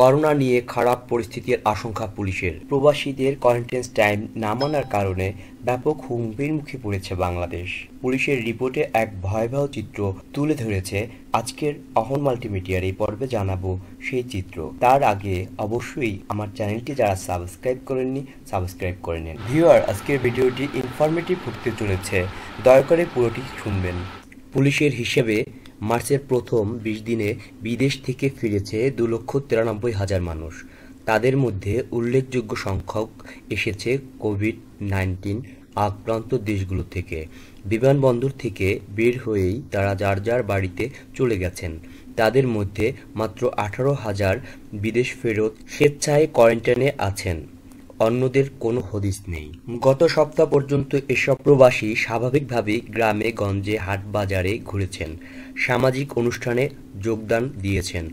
corona নিয়ে খারাপ পরিস্থিতির আশঙ্কা পুলিশের প্রবাসীদের কোয়ারেন্টাইন টাইম না মানার কারণে ব্যাপক হুমকির মুখে পড়েছে বাংলাদেশ পুলিশের রিপোর্টে এক ভয়াবহ চিত্র তুলে ধরেছে আজকের অহন মাল্টিমিডিয়ার এই পর্বে জানাবো সেই চিত্র তার আগে অবশ্যই আমার চ্যানেলটি যারা সাবস্ক্রাইব করেননি সাবস্ক্রাইব করে নিন ভিউয়ার আজকের ভিডিওটি ইনফরমেটিভ হতে চলেছে দয়া করে পুরোটি শুনবেন পুলিশের হিসেবে মার্চের প্রথম বিশ দিনে বিদেশ থেকে ফিরেছে দু লক্ষ তিরানব্বই হাজার মানুষ তাদের মধ্যে উল্লেখযোগ্য সংখ্যক এসেছে কোভিড নাইন্টিন আক্রান্ত দেশগুলো থেকে বিমানবন্দর থেকে বের হয়েই তারা যার যার বাড়িতে চলে গেছেন তাদের মধ্যে মাত্র আঠারো হাজার বিদেশ ফেরত স্বেচ্ছায় কোয়ারেন্টাইনে আছেন অন্যদের কোনো হদিস নেই গত সপ্তাহ পর্যন্ত এসব প্রবাসী স্বাভাবিকভাবেই গ্রামে গঞ্জে হাট বাজারে ঘুরেছেন সামাজিক অনুষ্ঠানে যোগদান দিয়েছেন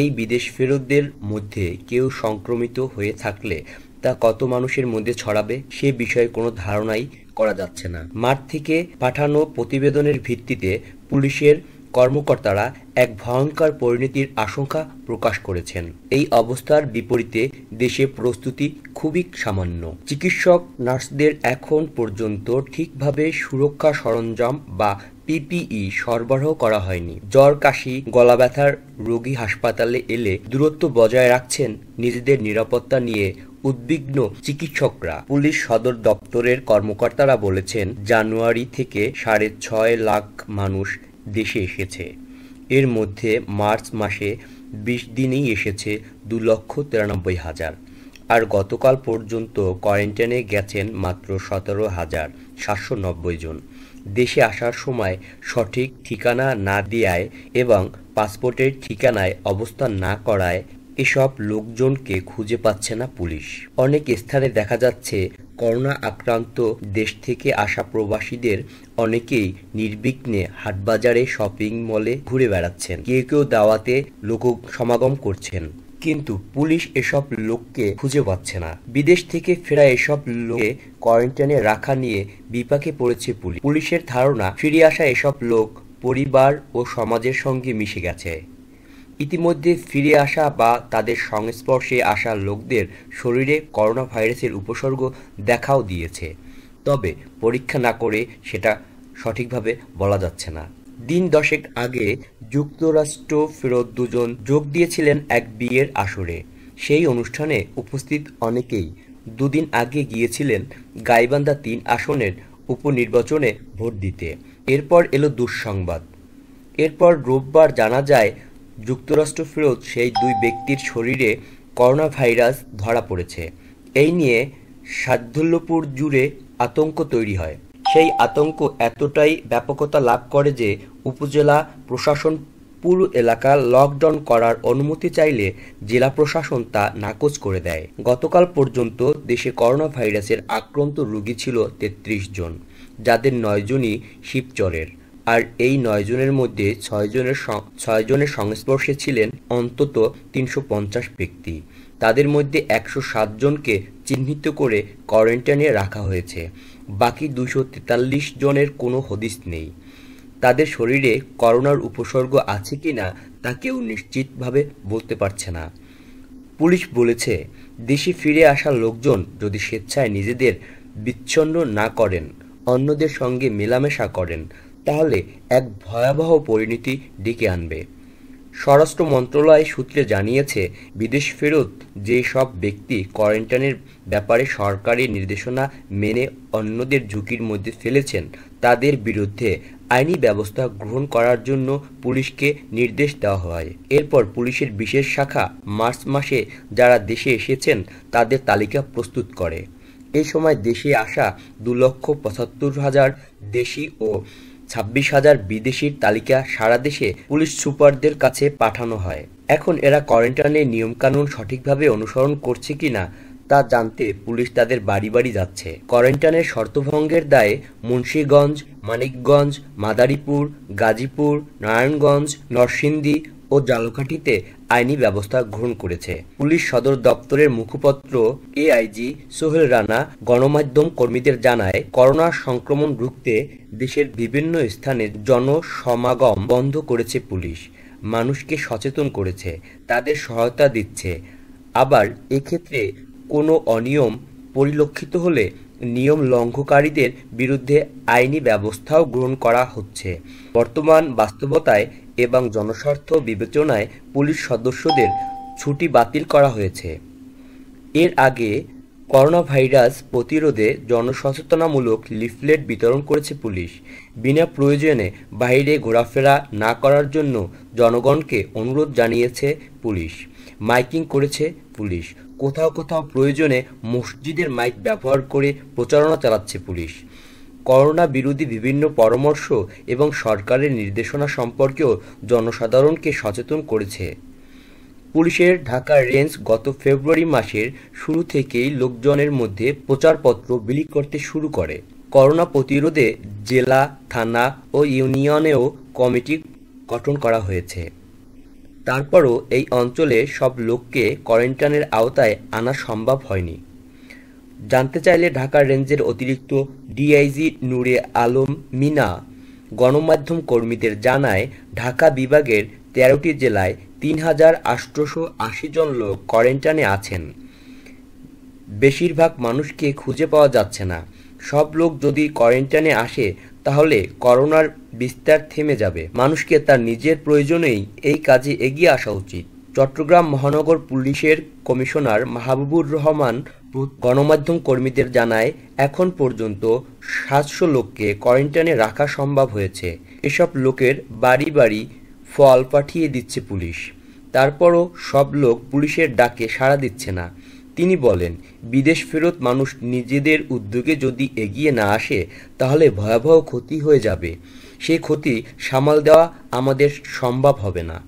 এই বিদেশ ফেরতদের মধ্যে কেউ সংক্রমিত হয়ে থাকলে তা কত মানুষের মধ্যে ছড়াবে সে বিষয়ে কোনো ধারণাই করা যাচ্ছে না মাঠ থেকে পাঠানো প্রতিবেদনের ভিত্তিতে পুলিশের কর্মকর্তারা এক ভয়ঙ্কর পরিণতির আশঙ্কা প্রকাশ করেছেন এই অবস্থার বিপরীতে দেশে প্রস্তুতি খুবই সামান্য চিকিৎসক নার্সদের এখন পর্যন্ত ঠিকভাবে সুরক্ষা সরঞ্জাম বা পিপিই সরবরাহ করা হয়নি জ্বর কাশি গলা ব্যথার রোগী হাসপাতালে এলে দূরত্ব বজায় রাখছেন নিজেদের নিরাপত্তা নিয়ে উদ্বিগ্ন চিকিৎসকরা পুলিশ সদর দপ্তরের কর্মকর্তারা বলেছেন জানুয়ারি থেকে সাড়ে ছয় লাখ মানুষ দেশে এসেছে এর মধ্যে মার্চ মাসে বিশ দিনেই এসেছে দু লক্ষ তিরানব্বই হাজার আর গতকাল পর্যন্ত কোয়ারেন্টাইনে গেছেন মাত্র সতেরো হাজার সাতশো নব্বই জন দেশে আসার সময় সঠিক ঠিকানা না দেওয়ায় এবং পাসপোর্টের ঠিকানায় অবস্থান না করায় এসব লোকজনকে খুঁজে পাচ্ছে না পুলিশ অনেক স্থানে দেখা যাচ্ছে করোনা আক্রান্ত দেশ থেকে আসা প্রবাসীদের অনেকেই নির্বিঘ্নে হাটবাজারে শপিং মলে ঘুরে বেড়াচ্ছেন কেউ কেউ দাওয়াতে লোক সমাগম করছেন কিন্তু পুলিশ এসব লোককে খুঁজে পাচ্ছে না বিদেশ থেকে ফেরা এসব লোকে কোয়ারেন্টাইনে রাখা নিয়ে বিপাকে পড়েছে পুলিশ পুলিশের ধারণা ফিরে আসা এসব লোক পরিবার ও সমাজের সঙ্গে মিশে গেছে ইতিমধ্যে ফিরে আসা বা তাদের সংস্পর্শে আসা লোকদের শরীরে করোনা ভাইরাসের উপসর্গ দেখাও দিয়েছে তবে পরীক্ষা না করে সেটা সঠিকভাবে বলা যাচ্ছে না দিন দশেক আগে যুক্তরাষ্ট্র ফেরত দুজন যোগ দিয়েছিলেন এক বিয়ের আসরে সেই অনুষ্ঠানে উপস্থিত অনেকেই দুদিন আগে গিয়েছিলেন গাইবান্ধা তিন আসনের উপনির্বাচনে ভোট দিতে এরপর এলো দুঃসংবাদ এরপর রোববার জানা যায় যুক্তরাষ্ট্র ফেরত সেই দুই ব্যক্তির শরীরে করোনা ভাইরাস ধরা পড়েছে এই নিয়ে সাধুল্যপুর জুড়ে আতঙ্ক তৈরি হয় সেই আতঙ্ক এতটাই ব্যাপকতা লাভ করে যে উপজেলা প্রশাসন পুরো এলাকা লকডাউন করার অনুমতি চাইলে জেলা প্রশাসন তা নাকচ করে দেয় গতকাল পর্যন্ত দেশে করোনা ভাইরাসের আক্রান্ত রোগী ছিল তেত্রিশ জন যাদের নয়জনই শিবচরের আর এই নয়জনের মধ্যে ছয়জনের ছয়জনের সংস্পর্শে ছিলেন অন্তত তিনশো ব্যক্তি তাদের মধ্যে একশো জনকে চিহ্নিত করে কোয়ারেন্টাইনে রাখা হয়েছে বাকি দুশো তেতাল্লিশ জনের কোনো হদিস নেই তাদের শরীরে করোনার উপসর্গ আছে কি না তা কেউ নিশ্চিতভাবে বলতে পারছে না পুলিশ বলেছে দেশে ফিরে আসা লোকজন যদি স্বেচ্ছায় নিজেদের বিচ্ছন্ন না করেন অন্যদের সঙ্গে মেলামেশা করেন তাহলে এক ভয়াবহ পরিণতি ডেকে আনবে স্বরাষ্ট্র মন্ত্রণালয় সূত্রে জানিয়েছে বিদেশ ফেরত যে সব ব্যক্তি কোয়ারেন্টাইনের ব্যাপারে সরকারি নির্দেশনা মেনে অন্যদের ঝুঁকির মধ্যে ফেলেছেন তাদের বিরুদ্ধে আইনি ব্যবস্থা গ্রহণ করার জন্য পুলিশকে নির্দেশ দেওয়া হয় এরপর পুলিশের বিশেষ শাখা মার্চ মাসে যারা দেশে এসেছেন তাদের তালিকা প্রস্তুত করে এই সময় দেশে আসা দু লক্ষ পঁচাত্তর হাজার দেশি ও ছাব্বিশ হাজার বিদেশির তালিকা সারা দেশে পুলিশ সুপারদের কাছে পাঠানো হয় এখন এরা কোয়ারেন্টাইনে নিয়মকানুন সঠিকভাবে অনুসরণ করছে কিনা তা জানতে পুলিশ তাদের বাড়ি বাড়ি যাচ্ছে কোয়ারেন্টাইনের শর্তভঙ্গের দায়ে মুন্সীগঞ্জ মানিকগঞ্জ মাদারীপুর গাজীপুর নারায়ণগঞ্জ নরসিংদী ও জালুকাটিতে আইনি ব্যবস্থা গ্রহণ করেছে পুলিশ সদর দপ্তরের মুখপাত্র এআইজি সোহেল রানা গণমাধ্যম কর্মীদের জানায় করোনা সংক্রমণ রুখতে দেশের বিভিন্ন স্থানে জনসমাগম বন্ধ করেছে পুলিশ মানুষকে সচেতন করেছে তাদের সহায়তা দিচ্ছে আবার এক্ষেত্রে কোনো অনিয়ম পরিলক্ষিত হলে নিয়ম লঙ্ঘকারীদের বিরুদ্ধে আইনি ব্যবস্থাও গ্রহণ করা হচ্ছে বর্তমান বাস্তবতায় এবং জনস্বার্থ বিবেচনায় পুলিশ সদস্যদের ছুটি বাতিল করা হয়েছে এর আগে করোনাভাইরাস প্রতিরোধে জনসচেতনামূলক লিফলেট বিতরণ করেছে পুলিশ বিনা প্রয়োজনে বাইরে ঘোরাফেরা না করার জন্য জনগণকে অনুরোধ জানিয়েছে পুলিশ মাইকিং করেছে পুলিশ কোথাও কোথাও প্রয়োজনে মসজিদের মাইক ব্যবহার করে প্রচারণা চালাচ্ছে পুলিশ করোনা বিরোধী বিভিন্ন পরামর্শ এবং সরকারের নির্দেশনা সম্পর্কেও জনসাধারণকে সচেতন করেছে পুলিশের ঢাকা রেঞ্জ গত ফেব্রুয়ারি মাসের শুরু থেকেই লোকজনের মধ্যে প্রচারপত্র বিলি করতে শুরু করে করোনা প্রতিরোধে জেলা থানা ও ইউনিয়নেও কমিটি গঠন করা হয়েছে তারপরও এই অঞ্চলে সব লোককে কোয়ারেন্টাইনের আওতায় আনা সম্ভব হয়নি জানতে চাইলে ঢাকা রেঞ্জের অতিরিক্ত ডিআইজি নূরে আলম মিনা গণমাধ্যম কর্মীদের জানায় ঢাকা বিভাগের তেরোটি জেলায় তিন হাজার আটশোশো আশি জন লোক কোয়ারেন্টাইনে আছেন বেশিরভাগ মানুষকে খুঁজে পাওয়া যাচ্ছে না সব লোক যদি কোয়ারেন্টাইনে আসে তাহলে করোনার বিস্তার থেমে যাবে মানুষকে তার নিজের প্রয়োজনেই এই কাজে এগিয়ে আসা উচিত চট্টগ্রাম মহানগর পুলিশের কমিশনার মাহবুবুর রহমান গণমাধ্যম কর্মীদের জানায় এখন পর্যন্ত সাতশো লোককে কোয়ারেন্টাইনে রাখা সম্ভব হয়েছে এসব লোকের বাড়ি বাড়ি ফল পাঠিয়ে দিচ্ছে পুলিশ তারপরও সব লোক পুলিশের ডাকে সাড়া দিচ্ছে না তিনি বলেন বিদেশ ফেরত মানুষ নিজেদের উদ্যোগে যদি এগিয়ে না আসে তাহলে ভয়াবহ ক্ষতি হয়ে যাবে সেই ক্ষতি সামাল দেওয়া আমাদের সম্ভব হবে না